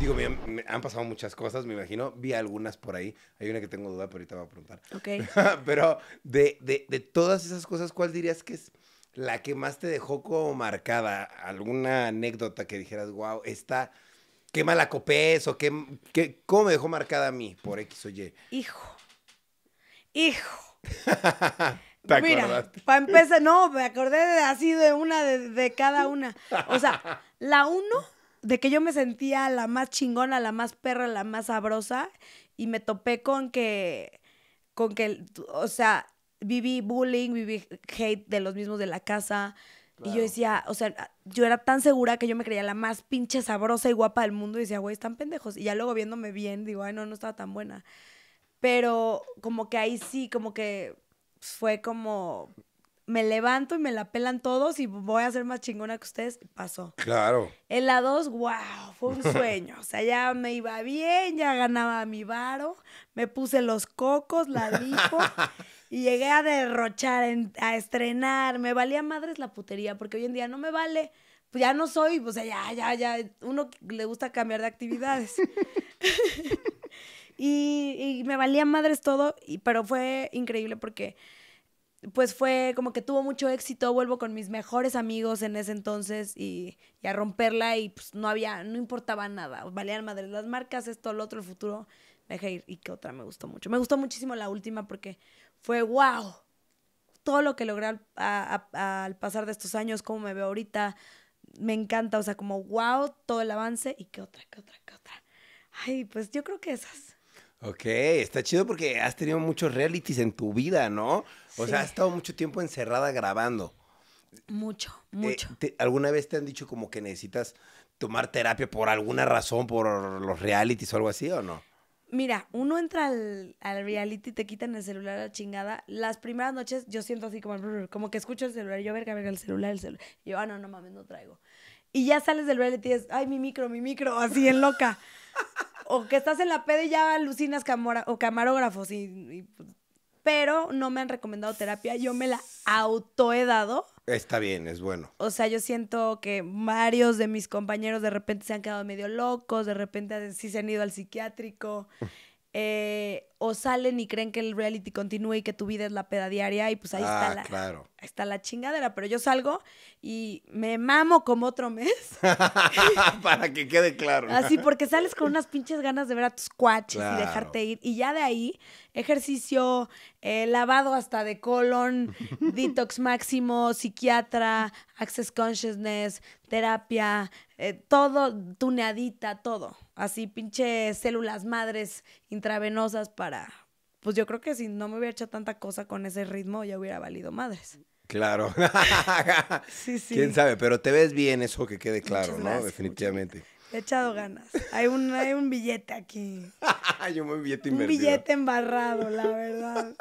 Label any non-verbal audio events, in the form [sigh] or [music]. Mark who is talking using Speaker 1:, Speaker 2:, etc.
Speaker 1: Digo, me, han pasado muchas cosas, me imagino. Vi algunas por ahí. Hay una que tengo duda, pero ahorita voy a preguntar. Ok. [laughs] pero de, todas esas cosas, ¿cuál dirías que es la que más te dejó como marcada? ¿Alguna anécdota que dijeras, wow, esta qué mala copé o qué, qué, cómo me dejó marcada a mí por X o Y. Hijo. Hijo. [laughs] Mira,
Speaker 2: para empezar, no, me acordé de, así de una de, cada una. O sea, [laughs] la uno, de que yo me sentía la más chingona, la más perra, la más sabrosa, y me topé con que, con que, o sea, viví bullying, viví hate de los mismos de la casa. Y yo decía, o sea, yo era tan segura que yo me creía la más pinche sabrosa y guapa del mundo. Y decía, güey, están pendejos. Y ya luego viéndome bien, digo, ay, no, no estaba tan buena. Pero como que ahí sí, como que fue como, me levanto y me la pelan todos y voy a ser más chingona que ustedes. Pasó. Claro. En la 2, wow, fue un sueño. O sea, ya me iba bien, ya ganaba mi varo, me puse los cocos, la dijo [laughs] y llegué a derrochar, a estrenar. Me valía madres la putería porque hoy en día no me vale. Pues ya no soy, o sea, ya, ya, ya. Uno le gusta cambiar de actividades. [laughs] Y, me valía madres todo, y, pero fue increíble porque pues fue como que tuvo mucho éxito, vuelvo con mis mejores amigos en ese entonces y, a romperla y pues no había, no importaba nada, valían madres las marcas, esto, lo otro, el futuro, me dejé ir y qué otra me gustó mucho. Me gustó muchísimo la última porque fue wow, todo lo que logré al, al pasar de estos años, cómo me veo ahorita, me encanta, o sea, como wow, todo el avance y qué otra, qué otra, qué otra. Ay, pues yo creo que esas.
Speaker 1: Ok, está chido porque has tenido muchos realities en tu vida, ¿no? O sea, has estado mucho tiempo encerrada grabando. Mucho, eh, mucho. ¿Alguna vez te han dicho como que necesitas tomar terapia por alguna razón, por los realities o algo así o no?
Speaker 2: Mira, uno entra al, al reality, te quitan el celular a la chingada. Las primeras noches yo siento así como, como que escucho el celular, yo verga, verga, el celular, el celular. yo, ah, no, no mames, no traigo. Y ya sales del reality y es, ay, mi micro, mi micro, así en loca o que estás en la pede y ya alucinas o camarógrafos y, pues, pero no me han recomendado terapia, yo me la auto he dado.
Speaker 1: Está bien, es bueno.
Speaker 2: O sea, yo siento que varios de mis compañeros de repente se han quedado medio locos, de repente sí se han ido al psiquiátrico. Mm. Eh, o salen y creen que el reality continúe y que tu vida es la peda diaria y pues ah, ahí está la chingadera, pero yo salgo y me mamo como otro mes.
Speaker 1: [laughs] Para que quede claro. Así porque
Speaker 2: sales con unas pinches ganas de ver a tus cuaches y dejarte ir y ya de ahí ejercicio, eh, lavado hasta de colon, [laughs] detox máximo, psiquiatra, access consciousness, terapia, eh, todo tuneadita, todo. Así pinche células madres intravenosas para... Pues yo creo que si no me hubiera hecho tanta cosa con ese ritmo ya hubiera valido madres.
Speaker 1: Claro. [laughs] sí, sí. Quién sabe, pero te ves bien, eso que quede claro, ¿no? Definitivamente.
Speaker 2: He echado ganas. Hay un, hay un billete aquí.
Speaker 1: [laughs] hay un billete invertido. Un billete
Speaker 2: embarrado, la verdad.